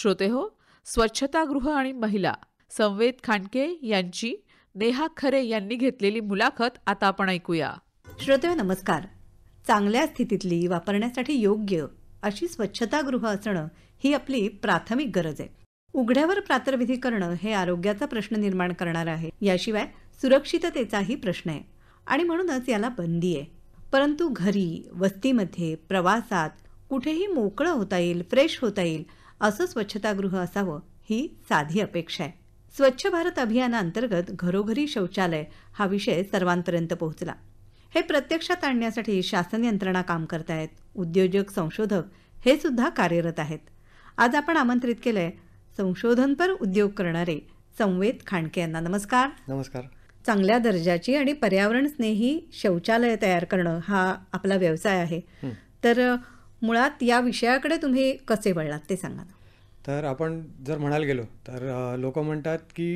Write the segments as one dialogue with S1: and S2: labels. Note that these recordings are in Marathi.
S1: श्रोते हो स्वच्छतागृह आणि महिला संवेद खांडके यांची नेहा खरे यांनी घेतलेली मुलाखत आता आपण ऐकूया श्रोते हो, नमस्कार चांगल्या स्थितीतली वापरण्यासाठी योग्य अशी स्वच्छतागृह असणं ही आपली प्राथमिक गरज आहे उघड्यावर प्रातर्विधी करणं हे आरोग्याचा प्रश्न निर्माण करणार आहे याशिवाय सुरक्षिततेचाही प्रश्न आहे आणि म्हणूनच याला बंदी आहे परंतु घरी वस्तीमध्ये प्रवासात कुठेही मोकळं होता येईल फ्रेश होता येईल असं स्वच्छतागृह असावं ही साधी अपेक्षा आहे स्वच्छ भारत अभियानाअंतर्गत घरोघरी शौचालय हा विषय सर्वांपर्यंत पोहोचला हे प्रत्यक्षात आणण्यासाठी शासन यंत्रणा काम करतायत उद्योजक संशोधक हे सुद्धा कार्यरत आहेत आज आपण आमंत्रित केलंय संशोधन संशोधनपर उद्योग करणारे संवेद खांडके यांना नमस्कार नमस्कार चांगल्या दर्जाची आणि पर्यावरण स्नेही शौचालय तयार करणं हा आपला व्यवसाय आहे तर मुळात या विषयाकडे तुम्ही कसे वळलात ते सांगा
S2: तर आपण जर म्हणायला गेलो तर लोक म्हणतात की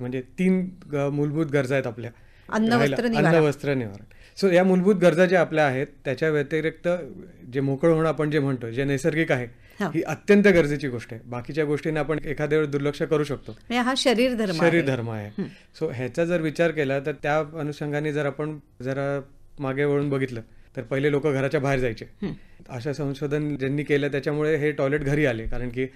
S2: म्हणजे तीन मूलभूत गरजा आहेत आपल्या अन्न वस्त्र निवारण सो या मूलभूत गरजा ज्या आपल्या आहेत त्याच्या व्यतिरिक्त जे मोकळं होणं आपण जे म्हणतो जे नैसर्गिक आहे ही अत्यंत गरजेची गोष्ट आहे बाकीच्या गोष्टींना आपण एखाद्या वेळ दुर्लक्ष करू शकतो म्हणजे हा शरीर धर्म शरीर धर्म आहे सो ह्याचा जर विचार केला तर त्या अनुषंगाने जर आपण जरा मागे वळून बघितलं तर पहिले लोक घराच्या बाहेर जायचे अशा संशोधन ज्यांनी केलं त्याच्यामुळे हे टॉयलेट घरी आले कारण की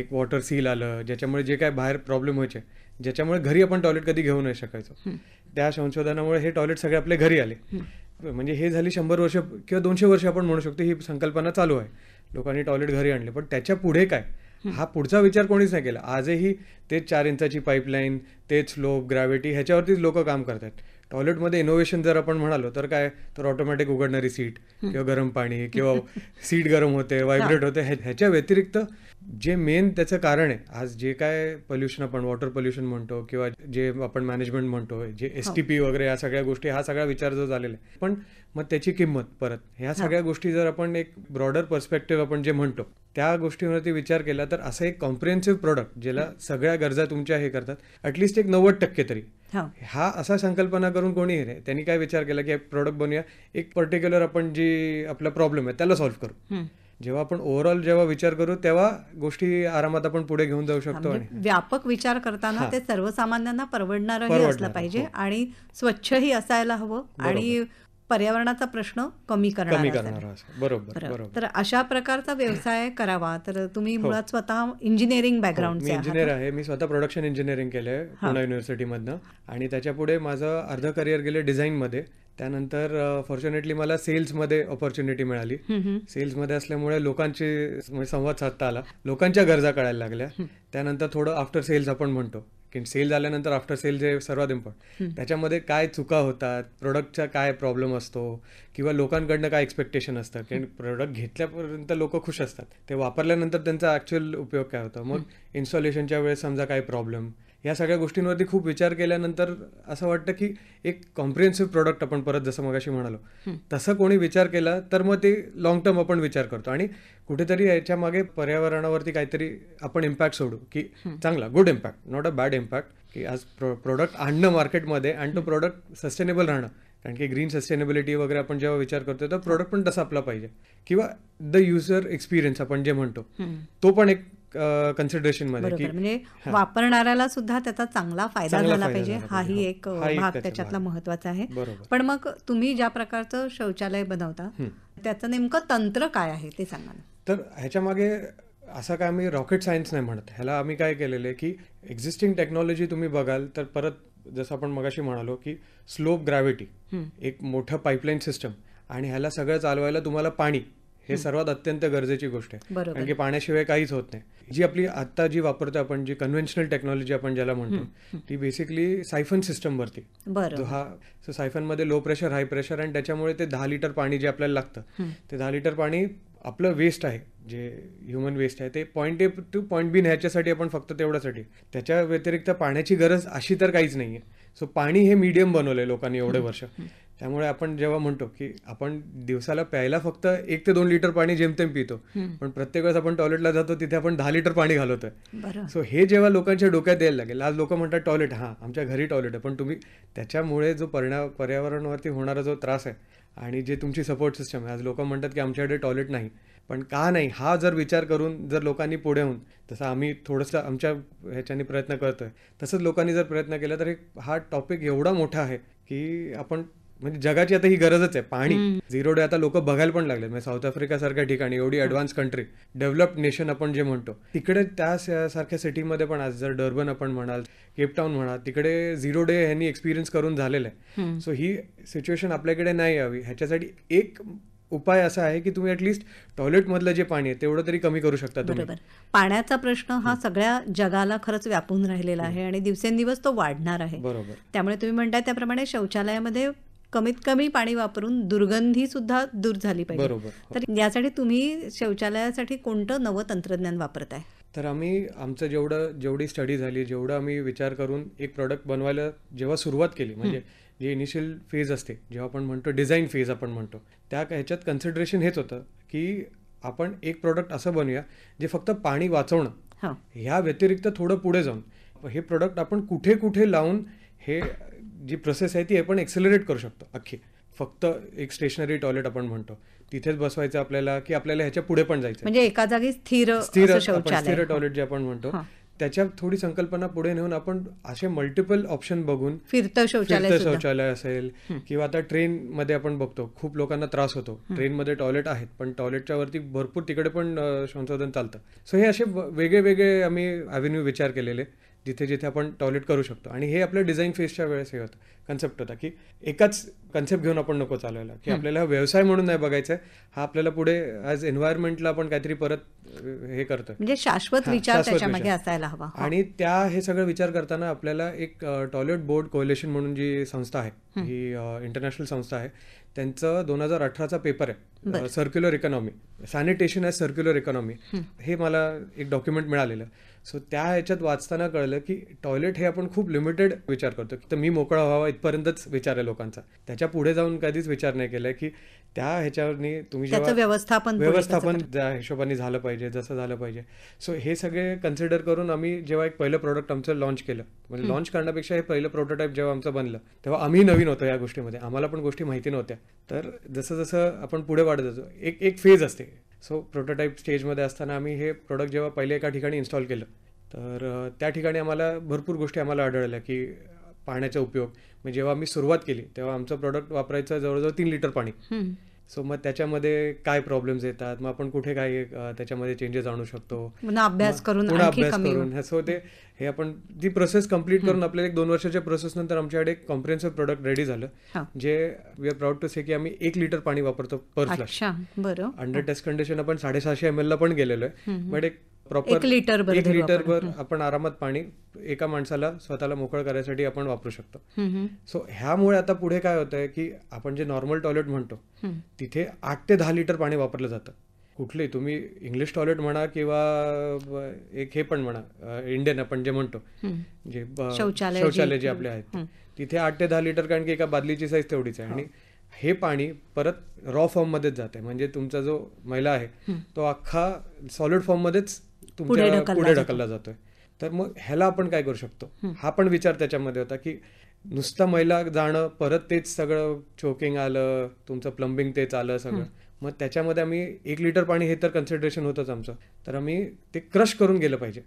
S2: एक वॉटर सील आलं ज्याच्यामुळे जे काय बाहेर प्रॉब्लेम व्हायचे ज्याच्यामुळे घरी आपण टॉयलेट कधी घेऊ नाही शकायचो त्या संशोधनामुळे हे टॉयलेट सगळे आपले घरी आले म्हणजे हे झाली शंभर वर्ष किंवा दोनशे वर्ष आपण म्हणू शकतो ही संकल्पना चालू आहे लोकांनी टॉयलेट घरी आणले पण त्याच्या पुढे काय हा पुढचा विचार कोणीच नाही केला आजही तेच चार इंचाची पाईपलाईन तेच स्लोप ग्रॅव्हिटी ह्याच्यावरतीच लोक काम करतात टॉयलेटमध्ये इनोव्हेशन जर आपण म्हणालो तर काय तर ऑटोमॅटिक उघडणारी सीट किंवा गरम पाणी किंवा सीट गरम होते व्हायब्रेट होते ह्याच्या व्यतिरिक्त जे मेन त्याचं कारण आहे आज जे काय पोल्युशन आपण वॉटर पोल्युशन म्हणतो किंवा जे आपण मॅनेजमेंट म्हणतो जे एस टी पी वगैरे या सगळ्या गोष्टी हा सगळा विचार जो झालेला आहे पण मग त्याची किंमत परत ह्या सगळ्या गोष्टी जर आपण एक ब्रॉडर पर्स्पेक्टिव्ह आपण जे म्हणतो त्या गोष्टीवरती विचार केला तर असं एक कॉम्प्रिहेन्सिव्ह प्रोडक्ट ज्याला सगळ्या गरजा तुमच्या हे करतात ॲटलिस्ट एक नव्वद टक्के तरी हो. हा असा संकल्पना करून कोणी रे त्यांनी काय विचार केला की प्रॉडक्ट बनवूया एक पर्टिक्युलर आपण जी आपला प्रॉब्लेम आहे त्याला सॉल्व्ह करू जेव्हा आपण ओव्हरऑल जेव्हा विचार करू तेव्हा गोष्टी आरामात आपण पुढे घेऊन जाऊ शकतो म्हणजे
S1: व्यापक विचार करताना ते सर्वसामान्यांना परवडणारही असलं पाहिजे हो. आणि स्वच्छही असायला हवं आणि पर्यावरणाचा प्रश्न कमी करणार
S2: बरोबर तर
S1: अशा प्रकारचा व्यवसाय करावा तर तुम्ही हो. मुळात स्वतः इंजिनिअरिंग बॅकग्राऊंड हो, मी इंजिनियर
S2: आहे मी स्वतः प्रोडक्शन इंजिनिअरिंग केलंय पुणे मधून आणि त्याच्या पुढे माझं अर्ध करिअर गेले मध्ये त्यानंतर फॉर्च्युनेटली मला सेल्समध्ये ऑपॉर्च्युनिटी मिळाली सेल्समध्ये असल्यामुळे लोकांची म्हणजे संवाद साधता आला लोकांच्या गरजा कळायला लागल्या त्यानंतर थोडं आफ्टर सेल्स आपण म्हणतो की सेल झाल्यानंतर आफ्टर सेल जे सर्वात इम्पॉर्टंट त्याच्यामध्ये काय चुका होतात प्रोडक्टचा काय प्रॉब्लेम असतो किंवा लोकांकडनं काय एक्सपेक्टेशन असतं कारण प्रोडक्ट घेतल्यापर्यंत लोक खुश असतात ते वापरल्यानंतर त्यांचा ऍक्च्युअल उपयोग काय होतो मग इन्स्टॉलेशनच्या वेळेस समजा काय प्रॉब्लेम या सगळ्या गोष्टींवरती खूप विचार केल्यानंतर असं वाटतं की एक कॉम्प्रिहेन्सिव्ह प्रोडक्ट आपण परत जसं मगाशी म्हणालो तसं कोणी विचार केला तर मग ते लॉंग टर्म आपण विचार करतो आणि कुठेतरी याच्या मागे पर्यावरणावरती काहीतरी आपण इम्पॅक्ट सोडू की चांगला good impact not a bad impact की आज प्रो प्रोडक्ट आणणं मार्केटमध्ये आणि तो प्रोडक्ट सस्टेनेबल राहणं कारण की ग्रीन सस्टेनेबिलिटी वगैरे आपण जेव्हा विचार करतो तर प्रोडक्ट पण तसा आपला पाहिजे किंवा द युजर एक्सपिरियन्स आपण जे म्हणतो तो पण एक कन्सिडरेशन मध्ये म्हणजे
S1: वापरणाऱ्याला सुद्धा त्याचा चांगला फायदा झाला पाहिजे हो. हाही एक भाग त्याच्यातला महत्वाचा आहे पण मग तुम्ही ज्या प्रकारचं शौचालय बनवता त्याचं नेमकं तंत्र काय आहे ते सांगा
S2: तर ह्याच्या मागे असं काय आम्ही रॉकेट सायन्स नाही म्हणत ह्याला आम्ही काय केलेलं आहे की एक्झिस्टिंग टेक्नॉलॉजी तुम्ही बघाल तर परत जसं आपण मगाशी म्हणालो की स्लोप ग्रॅव्हिटी एक मोठं पाईपलाईन सिस्टम आणि ह्याला सगळं चालवायला तुम्हाला पाणी हे सर्वात अत्यंत गरजेची गोष्ट आहे कारण की पाण्याशिवाय काहीच होत नाही जी आपली आता जी वापरतो आपण जी कन्व्हेन्शनल टेक्नॉलॉजी आपण ज्याला म्हणतो ती बेसिकली सायफन सिस्टम वरती हा सो सायफन मध्ये लो प्रेशर हाय प्रेशर आणि त्याच्यामुळे ते दहा लिटर पाणी जे आपल्याला लागतं ते दहा लिटर पाणी आपलं वेस्ट आहे जे ह्युमन वेस्ट आहे ते point A to point B न्यायच्यासाठी आपण फक्त तेवढ्यासाठी त्याच्या व्यतिरिक्त पाण्याची गरज अशी तर काहीच नाही आहे सो पाणी हे मीडियम बनवलं आहे लोकांनी एवढे वर्ष त्यामुळे आपण जेव्हा म्हणतो की आपण दिवसाला प्यायला फक्त एक ते दोन लिटर पाणी जेमतेम पितो पण प्रत्येक वेळेस आपण टॉयलेटला जातो तिथे आपण दहा लिटर पाणी घालवतोय सो हे जेव्हा लोकांच्या डोक्यात द्यायला लागेल आज लोक म्हणतात टॉयलेट हा आमच्या घरी टॉयलेट आहे पण तुम्ही त्याच्यामुळे जो परिणाम पर्यावरणावरती होणारा जो त्रास आहे आणि जे तुमची सपोर्ट सिस्टम आहे आज लोक म्हणतात की आमच्याकडे टॉयलेट नाही पण का नाही हा जर विचार करून जर लोकांनी पुढे होऊन तसं आम्ही थोडंसं आमच्या ह्याच्याने प्रयत्न करतो आहे तसंच लोकांनी जर प्रयत्न केला तर हा टॉपिक एवढा मोठा आहे की आपण म्हणजे जगाची आता ही गरजच आहे पाणी झिरो डे आता लोक बघायला पण लागले म्हणजे साऊथ आफ्रिका सारख्या ठिकाणी एवढी अडव्हान्स कंट्री डेव्हलप्ड नेशन आपण जे म्हणतो तिकडे त्या सारख्या सिटीमध्ये पण आज जर डर्बन आपण म्हणाल केपटाऊन म्हणा तिकडे झिरो डे ह्यांनी एक्सपिरियन्स करून झालेलं आहे सो ही सिच्युएशन आपल्याकडे नाही यावी ह्याच्यासाठी एक उपाय असा आहे की तुम्ही ऍटलिस्ट मधलं जे पाणी आहे तेवढं तरी कमी करू शकता बरोबर
S1: पाण्याचा प्रश्न हा सगळ्या जगाला खरंच व्यापून राहिलेला आहे आणि दिवसेंदिवस तो वाढणार आहे बरोबर त्यामुळे तुम्ही म्हणताय त्याप्रमाणे शौचालयामध्ये कमीत कमी पाणी वापरून दुर्गंधी सुद्धा दूर झाली पाहिजे बरोबर हो. तर यासाठी तुम्ही शौचालयासाठी कोणतं नवं तंत्रज्ञान वापरताय
S2: तर आम्ही आमचं जेवढं जेवढी स्टडी झाली जेवढं आम्ही विचार करून एक प्रॉडक्ट बनवायला जेव्हा सुरुवात केली म्हणजे जे इनिशियल फेज असते जेव्हा आपण म्हणतो डिझाईन फेज आपण म्हणतो त्या ह्याच्यात कन्सिडरेशन हेच होतं की आपण एक प्रॉडक्ट असं बनवूया जे फक्त पाणी वाचवणं हो. ह्या व्यतिरिक्त थोडं पुढे जाऊन हे प्रोडक्ट आपण कुठे कुठे लावून हे जी प्रोसेस आहे ती आपण एक्सेलरेट करू शकतो अख्खी फक्त एक स्टेशनरी टॉयलेट आपण म्हणतो तिथेच बसवायचं आपल्याला की आपल्याला ह्याच्या पुढे पण जायचं म्हणजे
S1: एका जागी स्थिर स्थिर स्थिर टॉयलेट जे
S2: आपण म्हणतो त्याच्या थोडी संकल्पना पुढे नेऊन आपण असे मल्टिपल ऑप्शन बघून फिरतं शौचालय शौचालय असेल किंवा आता ट्रेन मध्ये आपण बघतो खूप लोकांना त्रास होतो ट्रेनमध्ये टॉयलेट आहेत पण टॉयलेटच्या वरती भरपूर तिकडे पण संशोधन चालतं सो हे असे वेगळे वेगळे आम्ही अव्हेन्यू विचार केलेले जिथे जिथे आपण टॉयलेट करू शकतो आणि हे आपल्या डिझाईन फेजच्या वेळेस हे होतं कन्सेप्ट होता की एकाच कन्सेप्ट घेऊन आपण नको चालवायला की आपल्याला व्यवसाय म्हणून नाही बघायचं हा आपल्याला पुढे ॲज एन्व्हायरमेंटला आपण काहीतरी परत हे करतोय म्हणजे शाश्वत विचार त्याच्यामध्ये असायला हवा आणि त्या हे सगळं विचार करताना आपल्याला एक टॉयलेट बोर्ड कोलेशन म्हणून जी संस्था आहे ही इंटरनॅशनल संस्था आहे त्यांचं दोन हजार अठराचा पेपर आहे circular economy sanitation as circular economy हे मला एक डॉक्युमेंट मिळालेलं सो त्या ह्याच्यात वाचताना कळलं की टॉयलेट हे आपण खूप लिमिटेड विचार करतो तर मी मोकळा व्हावा इथपर्यंतच विचार आहे लोकांचा त्याच्या पुढे जाऊन कधीच विचार नाही केला की त्या ह्याच्यावरनी तुम्ही व्यवस्थापन व्यवस्थापन ज्या हिशोबाने झालं पाहिजे जसं झालं पाहिजे सो हे सगळे कन्सिडर करून आम्ही जेव्हा एक पहिलं प्रोडक्ट आमचं लॉन्च केलं म्हणजे लॉन्च करण्यापेक्षा हे पहिलं प्रोटोटाईप जेव्हा आमचं बनलं तेव्हा आम्ही नवीन होतो या गोष्टीमध्ये आम्हाला पण गोष्टी माहिती नव्हत्या तर जसं जसं आपण पुढे वाढत जातो एक एक फेज असते सो प्रोटोटाईप स्टेजमध्ये असताना आम्ही हे प्रोडक्ट जेव्हा पहिले एका ठिकाणी इन्स्टॉल केलं तर त्या ठिकाणी आम्हाला भरपूर गोष्टी आम्हाला आढळल्या की पाण्याचा उपयोग म्हणजे जेव्हा आम्ही सुरुवात केली तेव्हा आमचं प्रोडक्ट वापरायचं जवळजवळ तीन लिटर पाणी सो मग त्याच्यामध्ये काय प्रॉब्लेम्स येतात मग आपण कुठे काय त्याच्यामध्ये चेंजेस आणू शकतो अभ्यास करून अभ्यास करून सो ते हे आपण ती प्रोसेस कम्प्लीट करून आपल्याला एक दोन वर्षाच्या प्रोसेस नंतर आमच्याकडे एक कॉम्प्रिहेन्सिव्ह प्रोडक्ट रेडी झालं जे we are proud to say की आम्ही एक लिटर पाणी वापरतो per flush under test condition आपण साडेसहाशे एम एल ला पण गेलेलो आहे बट एक प्रॉपर एक लिटर भर एक लिटर आपण आरामात पाणी एका माणसाला स्वतःला मोकळ करायसाठी आपण वापरू शकतो सो ह्यामुळे आता पुढे काय होत आहे की आपण जे नॉर्मल टॉयलेट म्हणतो तिथे आठ ते दहा लिटर पाणी वापरलं जातं कुठले तुम्ही इंग्लिश टॉयलेट म्हणा किंवा एक हे पण म्हणा इंडियन आपण जे म्हणतो जे शौचालय जे आपले आहेत तिथे आठ ते दहा लिटर कारण की एका बादलीची साईज तेवढीच आहे आणि हो. हे पाणी परत रॉ फॉर्म मध्येच जाते म्हणजे तुमचा जो महिला आहे तो अख्खा सॉलिड फॉर्ममध्येच पुढे ढकलला जातोय तर मग ह्याला आपण काय करू शकतो हा पण विचार त्याच्यामध्ये होता की नुसता महिला जाणं परत तेच सगळं चोकिंग आलं तुमचं प्लंबिंग तेच आलं सगळं मग त्याच्यामध्ये आम्ही एक लिटर पाणी हे तर कन्सिडरेशन होतंच आमचं तर आम्ही ते क्रश करून गेलं पाहिजे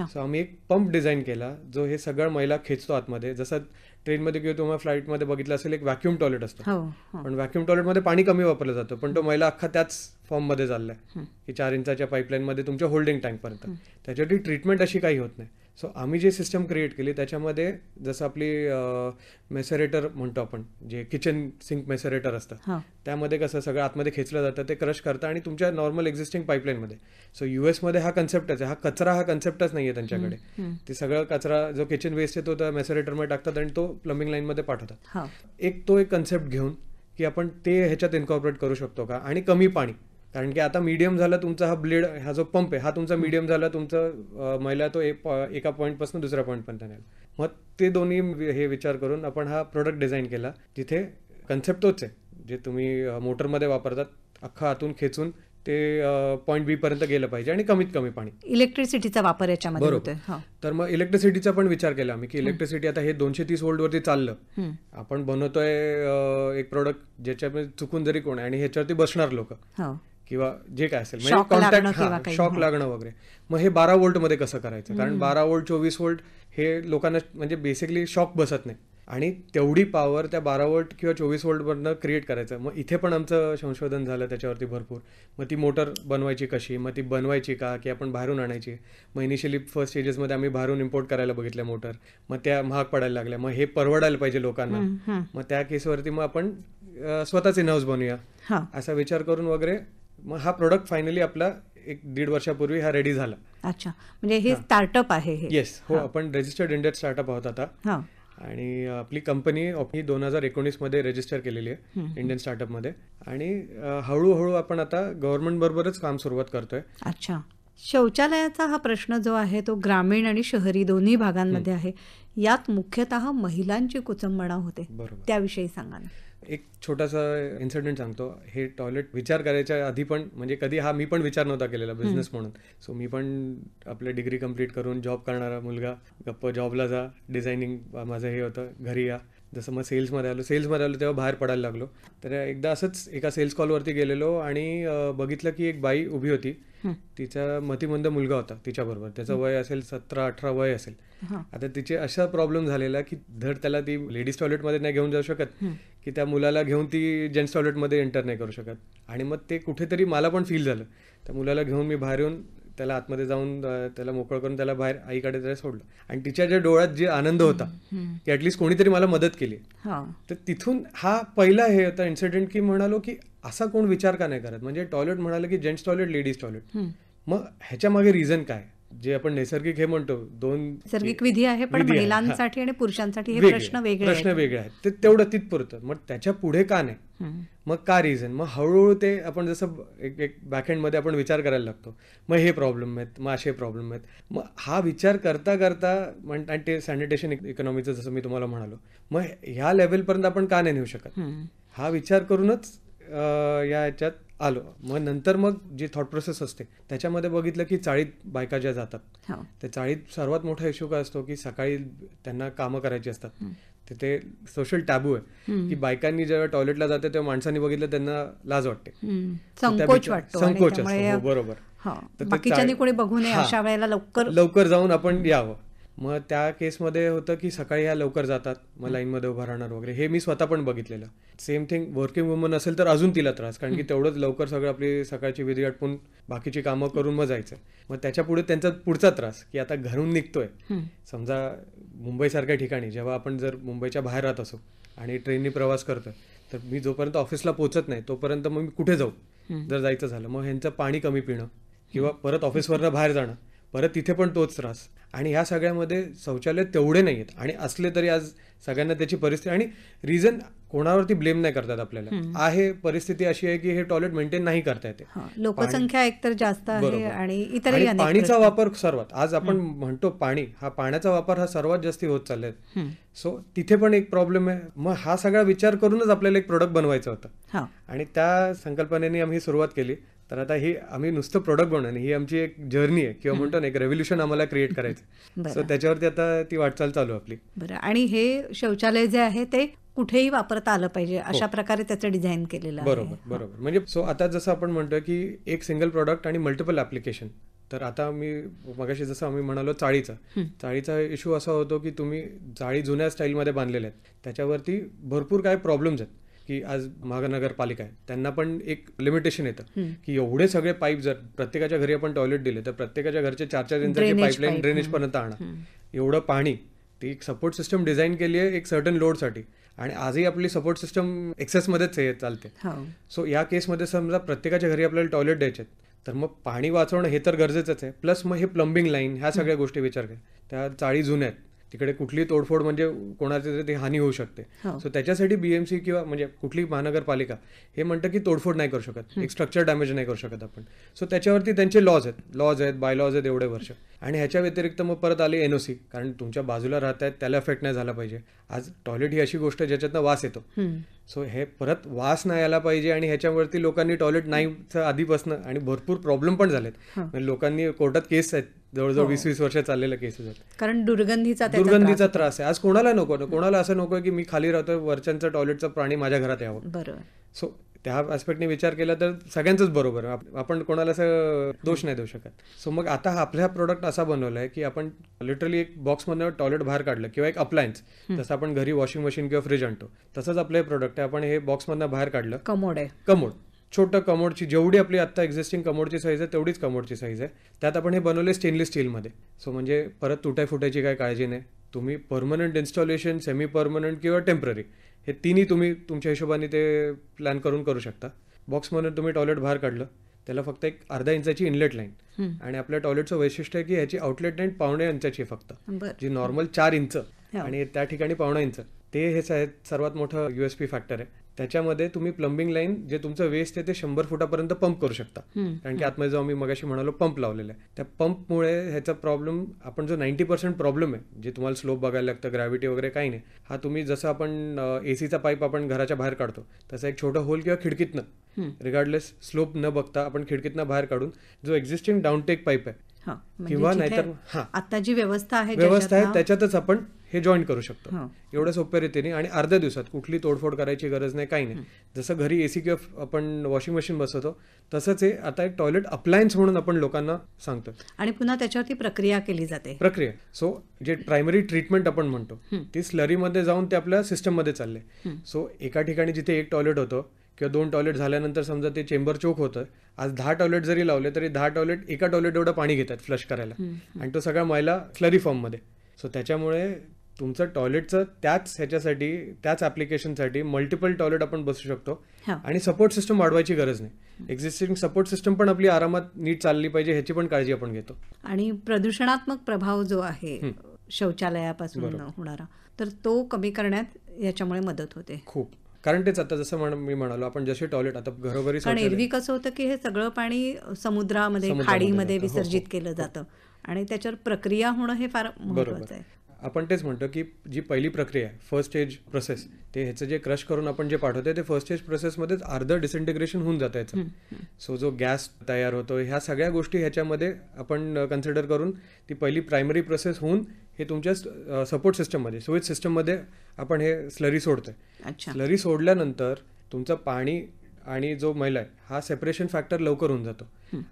S2: सो आम्ही एक पंप डिझाईन केला जो हे सगळं महिला खेचतो आतमध्ये जसं ट्रेनमध्ये किंवा तुम्हाला फ्लाईटमध्ये बघितलं असेल एक व्हॅक्युम टॉयलेट असतं हो, हो. पण व्हॅक्युम टॉयलेटमध्ये पाणी कमी वापरलं जातं पण तो महिला अख्खा त्याच फॉर्ममध्ये चाललाय की चार इंचाच्या मध्ये तुमच्या होल्डिंग टँकपर्यंत त्याच्यासाठी ट्रीटमेंट अशी काही होत नाही सो आम्ही जे सिस्टम क्रिएट केली त्याच्यामध्ये जसं आपली मेसरेटर म्हणतो आपण जे किचन सिंक मेसरेटर असतात त्यामध्ये कसं सगळं आतमध्ये खेचलं जातं ते क्रश करतं आणि तुमच्या नॉर्मल एक्झिस्टिंग पाईपलाईनमध्ये सो युएसमध्ये हा कन्सेप्टच आहे हा कचरा हा कन्सेप्टच नाही आहे त्यांच्याकडे ते सगळं कचरा जो किचन वेस्ट आहे तो त्या मेसरेटरमध्ये टाकतात आणि तो प्लंबिंग लाईनमध्ये पाठवतात एक तो एक कन्सेप्ट घेऊन की आपण ते ह्याच्यात इन्कॉर्परेट करू शकतो का आणि कमी पाणी कारण की आता मीडियम झाला तुमचा हा ब्लेड हा जो पंप आहे हा तुमचा मीडियम झाला तुमचा महिला तो एका एका पॉईंटपासून दुसऱ्या पॉईंटपर्यंत पर्यंत मग ते दोन्ही हे विचार करून आपण हा प्रोडक्ट डिझाईन केला जिथे कन्सेप्ट तोच आहे जे तुम्ही मोटरमध्ये वापरतात अख्खा हातून खेचून ते पॉईंट बी पर्यंत गेलं पाहिजे आणि कमीत कमी पाणी
S1: इलेक्ट्रिसिटीचा वापर
S2: याच्यामध्ये बरोबर हो. तर मग इलेक्ट्रिसिटीचा पण विचार केला आम्ही की इलेक्ट्रिसिटी आता हे दोनशे तीस वोल्ट वरती चाललं आपण बनवतोय एक प्रोडक्ट ज्याच्यामध्ये चुकून जरी कोण आणि ह्याच्यावरती बसणार लोक हो. किंवा जे काय असेल म्हणजे कॉन्टॅक्ट शॉक लागणं वगैरे मग हे बारा मध्ये कसं करायचं कारण बारा वोल्ट चोवीस वोल्ट हे लोकांना म्हणजे बेसिकली शॉक बसत नाही आणि तेवढी पॉवर त्या बारा वोल्ट किंवा चोवीस वोल्टवरनं क्रिएट करायचं मग इथे पण आमचं संशोधन झालं त्याच्यावरती भरपूर मग ती मोटर बनवायची कशी मग ती बनवायची का की आपण बाहेरून आणायची मग इनिशियली फर्स्ट स्टेजेसमध्ये आम्ही बाहेरून इम्पोर्ट करायला बघितल्या मोटर मग त्या महाग पडायला लागल्या मग हे परवडायला पाहिजे लोकांना मग त्या केसवरती मग आपण स्वतःच इन बनवूया बनूया असा विचार करून वगैरे मग हा प्रोडक्ट फायनली आपला एक दीड वर्षापूर्वी हा रेडी झाला
S1: अच्छा म्हणजे हे स्टार्टअप आहे येस हो
S2: आपण रजिस्टर्ड इंडियन स्टार्टअप आहोत आता आणि आपली कंपनी दोन हजार एकोणीस मध्ये रजिस्टर केलेली आहे इंडियन स्टार्टअप मध्ये आणि हळूहळू आपण आता गव्हर्नमेंट बरोबरच काम सुरुवात करतोय अच्छा
S1: शौचालयाचा हा प्रश्न जो आहे तो ग्रामीण आणि शहरी दोन्ही भागांमध्ये आहे यात मुख्यतः महिलांची कुचंबणा होते त्याविषयी सांगा ना
S2: एक छोटासा इन्सिडेंट सांगतो हे टॉयलेट विचार करायच्या आधी पण म्हणजे कधी हा मी पण विचार नव्हता केलेला बिझनेस म्हणून सो मी पण आपले डिग्री कम्प्लीट करून जॉब करणारा मुलगा गप्प जॉबला जा डिझायनिंग माझं हे होतं घरी या जसं मग सेल्समध्ये आलो सेल्समध्ये आलो तेव्हा बाहेर पडायला लागलो तर एकदा असंच एका सेल्स कॉलवरती गेलेलो आणि बघितलं की एक बाई उभी होती तिचा मतिमंद मुलगा होता तिच्याबरोबर त्याचं वय असेल सतरा अठरा वय असेल आता तिचे अशा प्रॉब्लेम झालेला की धड त्याला ती लेडीज टॉयलेटमध्ये नाही घेऊन जाऊ शकत की त्या मुलाला घेऊन ती जेंट्स टॉयलेटमध्ये एंटर नाही करू शकत आणि मग ते कुठेतरी मला पण फील झालं त्या मुलाला घेऊन मी बाहेर येऊन त्याला आतमध्ये जाऊन त्याला मोकळ करून त्याला बाहेर आईकडे त्याला सोडलं आणि तिच्या डोळ्यात जे आनंद होता की ऍटलीस्ट कोणीतरी मला मदत केली तर तिथून हा पहिला हे होता इन्सिडेंट की म्हणालो की असा कोण विचार का नाही करत म्हणजे टॉयलेट म्हणाले की जेंट्स टॉयलेट लेडीज टॉयलेट मग ह्याच्या मागे रिझन काय जे आपण नैसर्गिक हे म्हणतो दोन नैसर्गिक
S1: विधी आहे पण महिलांसाठी आणि पुरुषांसाठी हे प्रश्न वेगळे प्रश्न वेगळे
S2: आहेत ते तेवढं तितपुरतं मग त्याच्या पुढे का नाही मग का रिझन मग हळूहळू ते आपण जसं एक एक बॅकहँडमध्ये आपण विचार करायला लागतो मग हे प्रॉब्लेम आहेत मग असे प्रॉब्लेम आहेत मग हा विचार करता करता म्हण आणि ते सॅनिटेशन इकॉनॉमीचं e- जसं मी तुम्हाला म्हणालो मग ह्या लेवलपर्यंत आपण का नाही नेऊ शकत हा विचार करूनच या याच्यात आलो मग नंतर मग जी थॉट प्रोसेस असते त्याच्यामध्ये बघितलं की चाळीत बायका ज्या जातात हो. त्या चाळीत सर्वात मोठा इश्यू काय असतो की सकाळी त्यांना कामं करायची असतात तिथे सोशल टॅबू आहे की बायकांनी जेव्हा टॉयलेटला जाते तेव्हा माणसांनी बघितलं त्यांना लाज वाटते संकोच वाटतो असतो हो, बरोबर हो. कोणी बघू नये अशा वेळेला
S1: लवकर लवकर
S2: जाऊन आपण यावं मग त्या केसमध्ये होतं की सकाळी ह्या लवकर जातात मग लाईनमध्ये उभं राहणार वगैरे हे मी स्वतः पण बघितलेलं सेम थिंग वर्किंग वुमन असेल तर अजून तिला त्रास कारण की तेवढंच लवकर सगळं आपली सकाळची विधी आटपून बाकीची कामं करून मग जायचं मग त्याच्या पुढे त्यांचा पुढचा त्रास की आता घरून निघतोय समजा मुंबईसारख्या ठिकाणी जेव्हा आपण जर मुंबईच्या बाहेर राहत असो आणि ट्रेननी प्रवास करतोय तर मी जोपर्यंत ऑफिसला पोहोचत नाही तोपर्यंत मग मी कुठे जाऊ जर जायचं झालं मग ह्यांचं पाणी कमी पिणं किंवा परत ऑफिसवरनं बाहेर जाणं परत तिथे पण तोच त्रास आणि ह्या सगळ्यामध्ये शौचालय तेवढे नाही आहेत आणि असले तरी आज सगळ्यांना त्याची परिस्थिती आणि रिझन कोणावरती ब्लेम नाही करतात आपल्याला आहे परिस्थिती अशी आहे की हे टॉयलेट मेंटेन नाही करता येते लोकसंख्या
S1: एकतर जास्त आहे आणि इतर पाणीचा वापर
S2: सर्वात आज आपण म्हणतो पाणी हा पाण्याचा वापर हा सर्वात जास्ती होत चाललाय सो तिथे पण एक प्रॉब्लेम आहे मग हा सगळा विचार करूनच आपल्याला एक प्रोडक्ट बनवायचा होता आणि त्या संकल्पनेने आम्ही सुरुवात केली तर आता ही आम्ही नुसतं प्रोडक्ट बनवणे ही आमची एक जर्नी आहे किंवा म्हणतो ना एक रेव्होल्युशन आम्हाला क्रिएट करायचं सो त्याच्यावरती आता ती वाटचाल चालू आपली
S1: बरं आणि हे शौचालय जे आहे ते कुठेही वापरता आलं पाहिजे हो. अशा प्रकारे त्याचं डिझाईन केलेलं बरोबर
S2: बरोबर म्हणजे सो आता जसं आपण म्हणतोय की एक सिंगल प्रॉडक्ट आणि मल्टिपल ऍप्लिकेशन तर आता मी मगाशी जसं आम्ही म्हणालो चाळीचा चाळीचा इश्यू असा होतो की तुम्ही जाळी जुन्या स्टाईलमध्ये बांधलेल्या आहेत त्याच्यावरती भरपूर काय प्रॉब्लेम्स आहेत की आज महानगरपालिका आहे त्यांना पण एक लिमिटेशन येतं की एवढे सगळे पाईप जर प्रत्येकाच्या घरी आपण टॉयलेट दिले तर प्रत्येकाच्या घरचे चार चार इंचाची पाईपलाईन पर्यंत आणा एवढं पाणी ती एक सपोर्ट सिस्टम डिझाईन केली आहे एक सर्टन लोडसाठी आणि आजही आपली सपोर्ट सिस्टम एक्सेसमध्येच हे चालते सो हो. या केसमध्ये समजा प्रत्येकाच्या घरी आपल्याला टॉयलेट द्यायचे तर मग पाणी वाचवणं हे तर गरजेचंच आहे प्लस मग हे प्लंबिंग लाईन ह्या सगळ्या गोष्टी विचार घ्या त्या चाळी जुन्या आहेत तिकडे कुठली तोडफोड म्हणजे कोणाची तरी हानी होऊ शकते सो हो. त्याच्यासाठी बीएमसी किंवा म्हणजे कुठली महानगरपालिका हे म्हणतं की तोडफोड नाही करू शकत एक स्ट्रक्चर डॅमेज नाही करू शकत आपण सो त्याच्यावरती त्यांचे लॉज आहेत लॉज आहेत बाय लॉज आहेत एवढे वर्ष आणि ह्याच्या व्यतिरिक्त मग परत आले एनओसी कारण तुमच्या बाजूला राहत आहेत त्याला अफेक्ट नाही झाला पाहिजे आज टॉयलेट ही अशी गोष्ट ज्याच्यातनं वास येतो सो हे परत वास नाही आला पाहिजे आणि ह्याच्यावरती लोकांनी टॉयलेट नाही आधीपासून आणि भरपूर प्रॉब्लेम पण झालेत म्हणजे लोकांनी कोर्टात केस आहेत जवळजवळ हो. वीस वीस वर्ष चाललेल्या केसेस आहेत
S1: कारण दुर्गंधीचा दुर्गंधीचा
S2: त्रास आहे आज कोणाला नको कोणाला असं नको की मी खाली राहतो वरच्या टॉयलेटचं प्राणी माझ्या घरात यावं बरोबर सो त्या आस्पेक्टने विचार केला तर सगळ्यांचंच बरोबर आपण कोणाला असं दोष नाही देऊ शकत सो मग आता आपल्या प्रोडक्ट असा बनवला आहे की आपण लिटरली एक बॉक्स मधून टॉयलेट बाहेर काढलं किंवा एक अप्लायन्स जसं आपण घरी वॉशिंग मशीन किंवा फ्रीज आणतो तसंच आपलं हे प्रोडक्ट आहे आपण हे बॉक्स मधून बाहेर काढलं कमोड आहे कमोड छोटं कमोडची जेवढी आपली आत्ता एक्झिस्टिंग कमोडची साईज आहे तेवढीच कमोडची साईज आहे त्यात आपण हे बनवले स्टेनलेस स्टीलमध्ये सो म्हणजे परत तुटाय फुटायची काय काळजी नाही तुम्ही परमनंट इन्स्टॉलेशन सेमी परमनंट किंवा टेम्पररी हे तिन्ही तुम्ही तुमच्या हिशोबाने ते प्लॅन करून करू शकता बॉक्समधून तुम्ही टॉयलेट बाहेर काढलं त्याला फक्त एक अर्धा इंचाची इनलेट लाईन आणि आपल्या टॉयलेटचं वैशिष्ट्य आहे की ह्याची आउटलेट लाईन पावणे इंचाची फक्त जी नॉर्मल चार इंच हो. आणि त्या ठिकाणी पावणा इंच ते हे सर्वात मोठं युएसपी फॅक्टर आहे त्याच्यामध्ये तुम्ही प्लंबिंग लाईन जे तुमचं वेस्ट आहे ते शंभर फुटापर्यंत पंप करू शकता कारण की आतमध्ये जाऊन मी मगाशी म्हणालो पंप लावलेलं आहे त्या पंपमुळे ह्याचा प्रॉब्लेम आपण जो नाईन्टी पर्सेंट प्रॉब्लेम आहे जे तुम्हाला स्लोप बघायला लागतं ग्रॅव्हिटी वगैरे काही नाही हा तुम्ही जसं आपण एसीचा पाईप आपण घराच्या बाहेर काढतो तसा एक छोटा होल किंवा खिडकीतनं रिगार्डलेस स्लोप न बघता आपण खिडकीतनं बाहेर काढून जो एक्झिस्टिंग डाऊनटेक पाईप आहे म्हणजे किंवा नाहीतर
S1: आता जी व्यवस्था आहे व्यवस्था आहे
S2: त्याच्यातच आपण हे जॉईन करू शकतो एवढ्या सोप्या रीतीने आणि अर्ध्या दिवसात कुठली तोडफोड करायची गरज नाही काही नाही जसं घरी एसी किंवा आपण वॉशिंग मशीन बसवतो तसंच हे आता एक टॉयलेट अप्लायन्स म्हणून आपण लोकांना सांगतो
S1: आणि पुन्हा त्याच्यावरती प्रक्रिया केली जाते प्रक्रिया
S2: सो जे प्रायमरी ट्रीटमेंट आपण म्हणतो ती स्लरीमध्ये जाऊन ते आपल्या सिस्टममध्ये चालले सो एका ठिकाणी जिथे एक टॉयलेट होतं किंवा दोन टॉयलेट झाल्यानंतर समजा ते चेंबर चोक होतं आज दहा टॉयलेट जरी लावले तरी दहा टॉयलेट एका टॉयलेट एवढं पाणी घेतात फ्लश करायला आणि तो सगळा मैला क्लरी फॉर्ममध्ये सो त्याच्यामुळे तुमचं टॉयलेटचं त्याच ह्याच्यासाठी त्याच ऍप्लिकेशनसाठी मल्टिपल टॉयलेट आपण बसू शकतो आणि सपोर्ट सिस्टम वाढवायची गरज नाही एक्झिस्टिंग सपोर्ट सिस्टम पण आपली आरामात नीट चालली पाहिजे ह्याची पण काळजी आपण घेतो
S1: आणि प्रदूषणात्मक प्रभाव जो आहे शौचालयापासून होणारा तर तो कमी करण्यात याच्यामुळे मदत होते
S2: खूप कारण तेच आता जसं म्हण मी म्हणालो आपण जसे टॉयलेट आता घरोघरी पण एरवी
S1: कसं होतं की हे सगळं पाणी समुद्रामध्ये खाडीमध्ये हो, हो. विसर्जित केलं जातं आणि त्याच्यावर प्रक्रिया होणं हे फार महत्वाचं
S2: आहे आपण तेच म्हणतो की जी पहिली प्रक्रिया आहे फर्स्ट स्टेज प्रोसेस ते ह्याचं जे क्रश करून आपण जे पाठवतोय ते फर्स्ट स्टेज प्रोसेसमध्येच अर्धं डिसइंटिग्रेशन होऊन जातं याचं सो जो गॅस तयार होतो ह्या सगळ्या गोष्टी ह्याच्यामध्ये आपण कन्सिडर करून ती पहिली प्रायमरी प्रोसेस होऊन हे तुमच्या सपोर्ट सिस्टममध्ये स्विच सिस्टममध्ये आपण हे स्लरी सोडतोय स्लरी सोडल्यानंतर तुमचं पाणी आणि जो मैल आहे हा सेपरेशन फॅक्टर लवकर होऊन जातो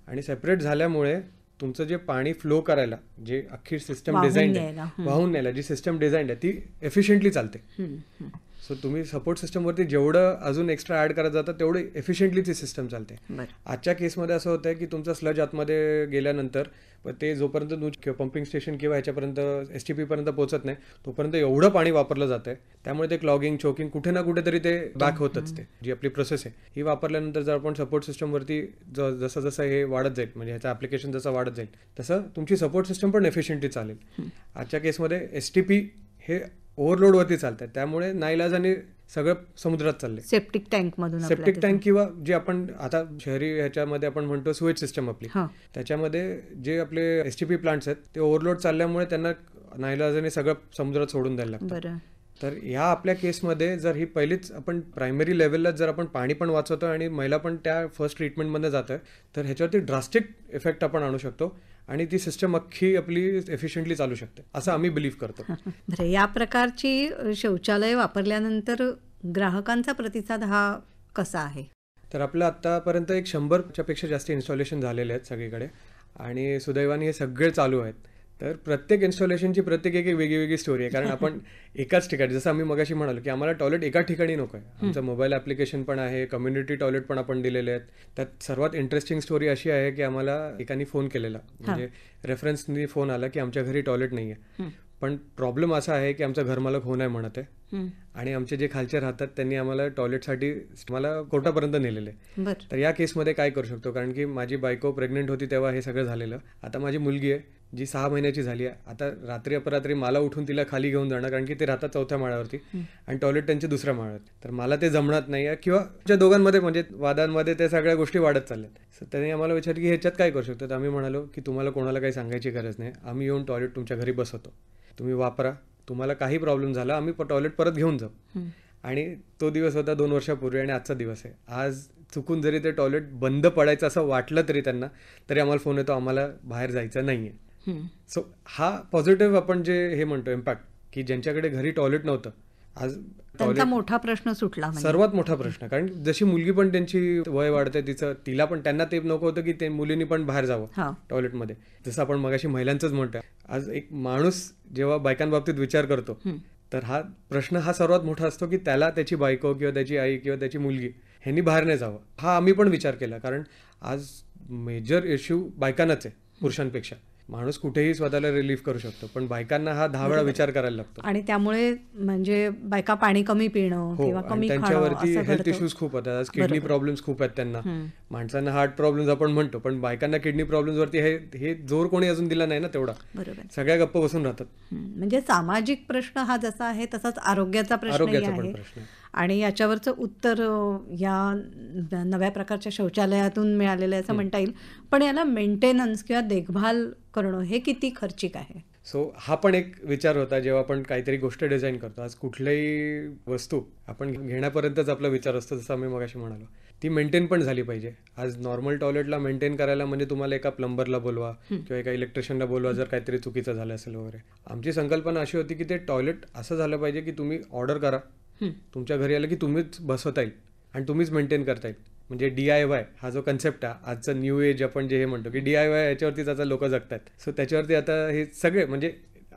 S2: आणि सेपरेट झाल्यामुळे तुमचं जे पाणी फ्लो करायला जे अख्खी सिस्टम डिझाईन आहे वाहून न्यायला जी सिस्टम डिझाईन आहे ती एफिशियंटली चालते सो तुम्ही सपोर्ट सिस्टमवरती जेवढं अजून एक्स्ट्रा ॲड करत जातं तेवढी एफिशियंटली ती सिस्टम चालते आजच्या केसमध्ये असं होतं की तुमचा स्लज आतमध्ये गेल्यानंतर ते जोपर्यंत पंपिंग स्टेशन किंवा ह्याच्यापर्यंत एस टी पीपर्यंत पोहोचत नाही तोपर्यंत एवढं पाणी वापरलं जातं त्यामुळे ते क्लॉगिंग चोकिंग कुठे ना कुठेतरी ते बॅक होतच ते जी आपली प्रोसेस आहे ही वापरल्यानंतर जर आपण सपोर्ट सिस्टमवरती ज जसं जसं हे वाढत जाईल म्हणजे ह्याचं ॲप्लिकेशन जसं वाढत जाईल तसं तुमची सपोर्ट सिस्टम पण एफिशियंटली चालेल आजच्या केसमध्ये एस टी पी हे ओव्हरलोड ओव्हरलोडवरती चालतात त्यामुळे नाईलाजाने सगळं समुद्रात चालले सेप्टिक टँक मधून सेप्टिक टँक किंवा जे आपण आता शहरी ह्याच्यामध्ये आपण म्हणतो सुएज सिस्टम आपली त्याच्यामध्ये जे आपले एसटीपी प्लांट्स आहेत ते ओव्हरलोड चालल्यामुळे त्यांना नाईलाजाने सगळं समुद्रात सोडून द्यायला लागतं तर या आपल्या केसमध्ये जर ही पहिलीच आपण प्रायमरी लेवललाच जर आपण पाणी पण वाचवतो आणि महिला पण त्या फर्स्ट ट्रीटमेंटमध्ये आहे तर ह्याच्यावरती ड्रास्टिक इफेक्ट आपण आणू शकतो आणि ती सिस्टम अख्खी आपली एफिशियंटली चालू शकते असं आम्ही बिलीव्ह करतो
S1: या प्रकारची शौचालय वापरल्यानंतर ग्राहकांचा प्रतिसाद हा कसा आहे
S2: तर आपलं आतापर्यंत एक शंभरच्या पेक्षा जास्त इन्स्टॉलेशन झालेले आहेत सगळीकडे आणि सुदैवाने हे सगळे चालू आहेत तर प्रत्येक इन्स्टॉलेशनची प्रत्येक एक वेगळी वेगळी स्टोरी आहे कारण आपण एकाच ठिकाणी जसं आम्ही मगाशी म्हणालो की आम्हाला टॉयलेट एका ठिकाणी नको आहे आमचं मोबाईल ऍप्लिकेशन पण आहे कम्युनिटी टॉयलेट पण आपण दिलेले आहेत त्यात सर्वात इंटरेस्टिंग स्टोरी अशी आहे की आम्हाला एकानी फोन केलेला म्हणजे रेफरन्सनी फोन आला की आमच्या घरी टॉयलेट नाही आहे पण प्रॉब्लेम असा आहे की आमचा घरमालक हो नाही म्हणत आहे आणि आमचे जे खालचे राहतात त्यांनी आम्हाला टॉयलेटसाठी मला कोर्टापर्यंत नेलेले तर या केसमध्ये काय करू शकतो कारण की माझी बायको प्रेग्नेंट होती तेव्हा हे सगळं झालेलं आता माझी मुलगी आहे जी सहा महिन्याची झाली आहे आता रात्री अपरात्री मला उठून तिला खाली घेऊन जाणार कारण की ते राहतात चौथ्या माळ्यावरती आणि टॉयलेट त्यांच्या दुसऱ्या माळ्यावर तर मला ते जमणार नाही आहे किंवा दोघांमध्ये म्हणजे वादांमध्ये त्या सगळ्या गोष्टी वाढत चालल्यात तर त्यांनी आम्हाला विचार की ह्याच्यात काय करू शकतो तर आम्ही म्हणालो की तुम्हाला कोणाला काही सांगायची गरज नाही आम्ही येऊन टॉयलेट तुमच्या घरी बसवतो तुम्ही वापरा तुम्हाला काही प्रॉब्लेम झाला आम्ही टॉयलेट परत घेऊन जाऊ आणि तो दिवस होता दोन वर्षापूर्वी आणि आजचा दिवस आहे आज चुकून जरी ते टॉयलेट बंद पडायचं असं वाटलं तरी त्यांना तरी आम्हाला फोन येतो आम्हाला बाहेर जायचं नाही सो हा पॉझिटिव्ह आपण जे हे म्हणतो इम्पॅक्ट की ज्यांच्याकडे घरी टॉयलेट नव्हतं आज त्यांचा
S1: मोठा प्रश्न सुटला म्हणजे.
S2: सर्वात मोठा प्रश्न कारण जशी मुलगी पण त्यांची वय वाढते तिचं तिला पण त्यांना ते नको होतं की ते मुलींनी पण बाहेर जावं टॉयलेटमध्ये जसं आपण मगाशी महिलांचंच म्हणतोय आज एक माणूस जेव्हा बायकांबाबतीत विचार करतो तर हा प्रश्न हा सर्वात मोठा असतो की त्याला त्याची बायको किंवा त्याची आई किंवा त्याची मुलगी ह्यांनी बाहेर नाही जावं हा आम्ही पण विचार केला कारण आज मेजर इश्यू बायकांनाच आहे पुरुषांपेक्षा माणूस कुठेही स्वतःला रिलीफ करू शकतो पण बायकांना हा दहा वेळा विचार करायला लागतो
S1: आणि त्यामुळे म्हणजे बायका पाणी कमी पिणं हो, कमी त्यांच्यावरती हेल्थ इश्यूज खूप होतात किडनी
S2: प्रॉब्लेम्स खूप आहेत त्यांना माणसांना हार्ट प्रॉब्लेम्स आपण म्हणतो पण बायकांना किडनी प्रॉब्लेम्स वरती हे जोर कोणी अजून दिला नाही ना तेवढा सगळ्या गप्प बसून राहतात
S1: म्हणजे सामाजिक प्रश्न हा जसा आहे तसाच आरोग्याचा प्रश्न आरोग्याचा पण प्रश्न आणि याच्यावरचं उत्तर या नव्या प्रकारच्या शौचालयातून मिळालेलं असं म्हणता येईल पण याला मेंटेनन्स किंवा देखभाल करणं हे किती खर्चिक आहे
S2: सो so, हा पण एक विचार होता जेव्हा आपण काहीतरी गोष्ट डिझाईन करतो आज कुठल्याही वस्तू आपण घेण्यापर्यंतच आपला विचार असतो जसं आम्ही अशी म्हणालो ती मेंटेन पण झाली पाहिजे आज नॉर्मल टॉयलेटला मेंटेन करायला म्हणजे तुम्हाला एका प्लंबरला बोलवा किंवा एका इलेक्ट्रिशियनला बोलवा जर काहीतरी चुकीचं झालं असेल वगैरे आमची संकल्पना अशी होती की ते टॉयलेट असं झालं पाहिजे की तुम्ही ऑर्डर करा तुमच्या घरी आलं की तुम्हीच बसवता येईल आणि तुम्हीच मेंटेन करता येईल म्हणजे डी आय वाय हा जो कन्सेप्ट आहे आजचं न्यू एज आपण जे हे म्हणतो की डी आय वाय याच्यावरतीच आता लोक जगतात सो त्याच्यावरती आता हे सगळे म्हणजे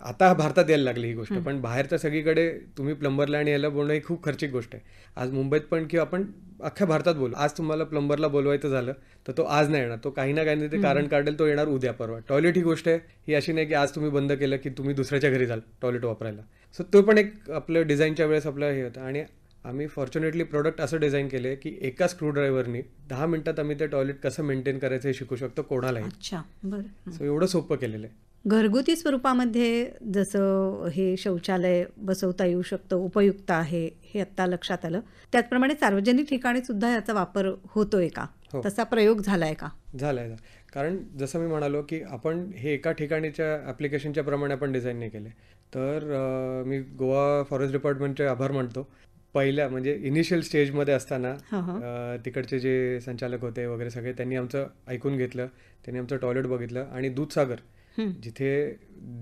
S2: आता भारतात यायला लागली ही गोष्ट पण बाहेर तर सगळीकडे तुम्ही प्लंबरला आणि यायला बोलणं ही खूप खर्चिक गोष्ट आहे आज मुंबईत पण किंवा आपण अख्ख्या भारतात बोलू आज तुम्हाला प्लंबरला बोलवायचं झालं तर तो आज नाही येणार तो काही ना काही ते कारण काढेल तो येणार उद्या परवा टॉयलेट ही गोष्ट आहे ही अशी नाही की आज तुम्ही बंद केलं की तुम्ही दुसऱ्याच्या घरी जाल टॉयलेट वापरायला सो तो पण एक आपलं डिझाईनच्या वेळेस आपल्या हे होतं आणि आम्ही फॉर्च्युनेटली प्रोडक्ट असं डिझाईन केले की एका स्क्रूड्रायव्हरनी दहा मिनिटात आम्ही ते टॉयलेट कसं मेंटेन करायचं हे शिकू शकतो कोणालाही सो एवढं सोपं केलेलं आहे
S1: घरगुती स्वरूपामध्ये जसं हे शौचालय बसवता येऊ शकतं उपयुक्त आहे हे आत्ता लक्षात आलं त्याचप्रमाणे सार्वजनिक ठिकाणी सुद्धा याचा वापर होतोय का हो. तसा प्रयोग झालाय का
S2: झालाय कारण जसं मी म्हणालो की आपण हे एका ठिकाणीच्या ऍप्लिकेशनच्या प्रमाणे आपण डिझाईन नाही केले तर मी गोवा फॉरेस्ट डिपार्टमेंटचे आभार मानतो पहिल्या म्हणजे इनिशियल स्टेजमध्ये असताना तिकडचे जे संचालक होते वगैरे सगळे त्यांनी आमचं ऐकून घेतलं त्यांनी आमचं टॉयलेट बघितलं आणि दूधसागर जिथे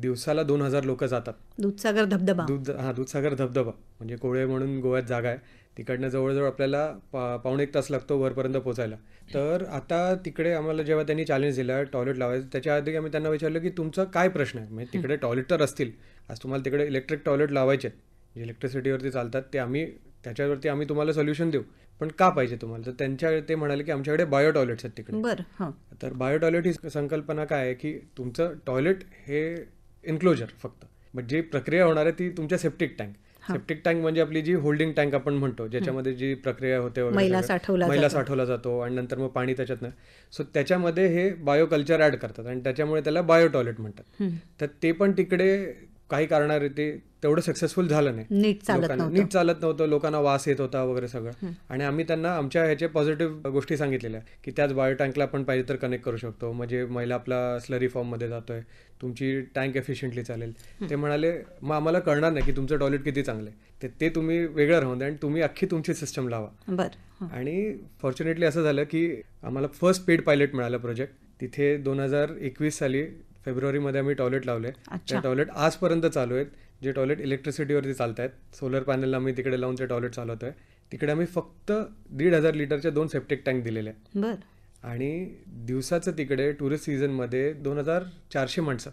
S2: दिवसाला दोन हजार लोक जातात
S1: दूधसागर धबधबा दूध
S2: हा दूधसागर धबधबा म्हणजे कोळे म्हणून गोव्यात जागा आहे तिकडनं जवळजवळ आपल्याला पा पाऊण एक तास लागतो वरपर्यंत पोचायला तर आता तिकडे आम्हाला जेव्हा त्यांनी चॅलेंज दिला टॉयलेट लावायचं त्याच्या आधी आम्ही त्यांना विचारलं की तुमचा काय प्रश्न आहे म्हणजे तिकडे टॉयलेट तर असतील आज तुम्हाला तिकडे इलेक्ट्रिक टॉयलेट लावायचे जे इलेक्ट्रिसिटीवरती चालतात ते आम्ही त्याच्यावरती आम्ही तुम्हाला सोल्युशन देऊ पण का पाहिजे तुम्हाला तर त्यांच्या ते म्हणाले की आमच्याकडे बायो टॉयलेट आहेत तिकडे बरं तर बायो टॉयलेट ही संकल्पना काय आहे की तुमचं टॉयलेट हे एन्क्लोजर फक्त बट जी प्रक्रिया होणार आहे ती तुमच्या सेप्टिक टँक सेप्टिक टँक म्हणजे आपली जी होल्डिंग टँक आपण म्हणतो ज्याच्यामध्ये जी प्रक्रिया होते महिला साठवला जातो आणि नंतर मग पाणी त्याच्यातनं सो त्याच्यामध्ये हे बायो कल्चर ऍड करतात आणि त्याच्यामुळे त्याला बायो टॉयलेट म्हणतात तर ते पण तिकडे काही कारणार ते तेवढं सक्सेसफुल झालं नाही नीट चालत नव्हतं नीट चालत नव्हतं लोकांना वास येत होता वगैरे सगळं आणि आम्ही त्यांना आमच्या ह्याच्या पॉझिटिव्ह गोष्टी सांगितलेल्या की त्याच बायोटँकला आपण पाहिजे तर कनेक्ट करू शकतो म्हणजे महिला आपला स्लरी फॉर्म मध्ये जातोय तुमची टँक एफिशियंटली चालेल ते म्हणाले मग आम्हाला कळणार नाही की तुमचं टॉयलेट किती चांगलं ते ते तुम्ही वेगळं राहून द्या आणि तुम्ही अख्खी तुमची सिस्टम लावा आणि फॉर्च्युनेटली असं झालं की आम्हाला फर्स्ट पेड पायलट मिळालं प्रोजेक्ट तिथे दोन हजार एकवीस साली फेब्रुवारीमध्ये आम्ही टॉयलेट लावले त्या टॉयलेट आजपर्यंत चालू आहेत जे टॉयलेट इलेक्ट्रिसिटीवरती चालत आहेत सोलर पॅनल आम्ही तिकडे लावून ते टॉयलेट चालवतोय तिकडे आम्ही फक्त दीड हजार लिटरच्या दोन सेप्टिक टँक दिलेले आहेत आणि दिवसाचं तिकडे टुरिस्ट सीझनमध्ये दोन हजार चारशे माणसं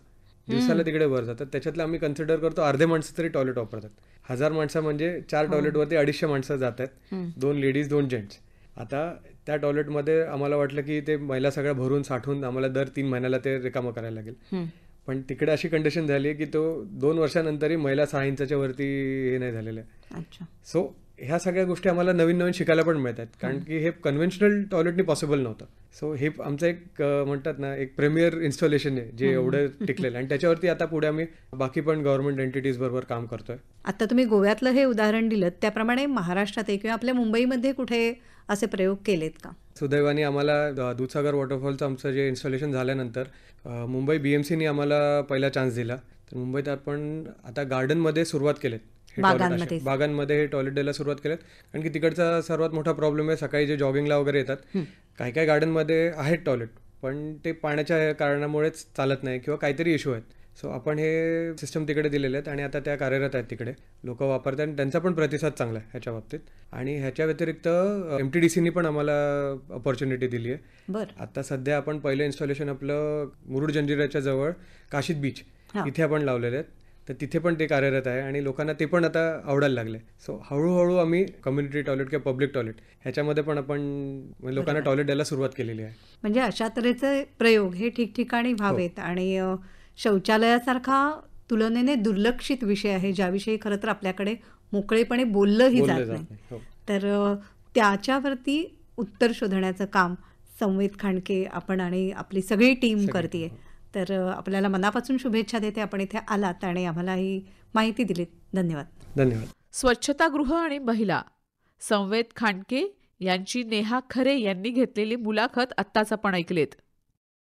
S2: दिवसाला तिकडे वर जातात त्याच्यातला आम्ही कन्सिडर करतो अर्धे माणसं तरी टॉयलेट वापरतात हजार माणसं म्हणजे चार टॉयलेटवरती हो. अडीचशे माणसं जातात दोन लेडीज दोन जेंट्स आता त्या टॉयलेटमध्ये आम्हाला वाटलं की ते महिला सगळ्या भरून साठून आम्हाला दर तीन महिन्याला ते रिकामं करायला लागेल पण तिकडे अशी कंडिशन झाली की तो दोन वर्षानंतरही महिला सहा इंचाच्या वरती हे नाही झालेलं आहे सो ह्या सगळ्या गोष्टी आम्हाला नवीन नवीन शिकायला पण मिळतात कारण की हे कन्व्हेन्शनल टॉयलेटनी पॉसिबल नव्हतं सो हे आमचं एक म्हणतात ना एक प्रीमियर इन्स्टॉलेशन आहे जे एवढं टिकलेलं आणि त्याच्यावरती आता पुढे आम्ही बाकी पण गव्हर्नमेंट एंटिटीज बरोबर काम करतोय
S1: आता तुम्ही गोव्यातलं हे उदाहरण दिलं त्याप्रमाणे महाराष्ट्रात किंवा आपल्या मुंबईमध्ये कुठे असे प्रयोग केलेत का
S2: सुदैवाने आम्हाला दूधसागर वॉटरफॉलचं आमचं जे इन्स्टॉलेशन झाल्यानंतर मुंबई बी एम आम्हाला पहिला चान्स दिला तर मुंबईत आपण आता गार्डनमध्ये सुरुवात केलीत बागांमध्ये बागांमध्ये हे टॉयलेट द्यायला सुरुवात केलेत कारण की तिकडचा सर्वात मोठा प्रॉब्लेम आहे सकाळी जे जॉगिंगला वगैरे येतात काही काही गार्डनमध्ये आहेत टॉयलेट पण ते पाण्याच्या कारणामुळेच चालत नाही किंवा काहीतरी इश्यू आहेत सो आपण हे सिस्टम तिकडे दिलेले आहेत आणि आता त्या कार्यरत आहेत तिकडे लोक वापरतात आणि त्यांचा पण प्रतिसाद चांगला आहे ह्याच्या बाबतीत आणि ह्याच्या व्यतिरिक्त एम टी डी सीनी पण आम्हाला ऑपॉर्च्युनिटी दिली आहे बरं आता सध्या आपण पहिलं इन्स्टॉलेशन आपलं मुरुड जंजिराच्या जवळ काशीद बीच इथे आपण लावलेले आहेत तर तिथे पण ते कार्यरत आहे आणि लोकांना ते पण आता आवडायला लागले सो हळूहळू आम्ही कम्युनिटी टॉयलेट किंवा पब्लिक टॉयलेट ह्याच्यामध्ये पण आपण म्हणजे लोकांना टॉयलेट द्यायला सुरुवात केलेली आहे
S1: म्हणजे अशा तऱ्हेचे प्रयोग हे ठिकठिकाणी हो. व्हावेत आणि शौचालयासारखा तुलनेने दुर्लक्षित विषय आहे ज्याविषयी खरं तर आपल्याकडे मोकळेपणे बोललंही जात नाही हो. तर त्याच्यावरती उत्तर शोधण्याचं काम संवेद खांडके आपण आणि आपली सगळी टीम करते हो. तर आपल्याला मनापासून शुभेच्छा देते आपण इथे आलात आणि आम्हाला ही माहिती दिलीत धन्यवाद धन्यवाद गृह आणि महिला संवेद खांडके यांची नेहा खरे यांनी घेतलेली मुलाखत आत्ताच आपण ऐकलेत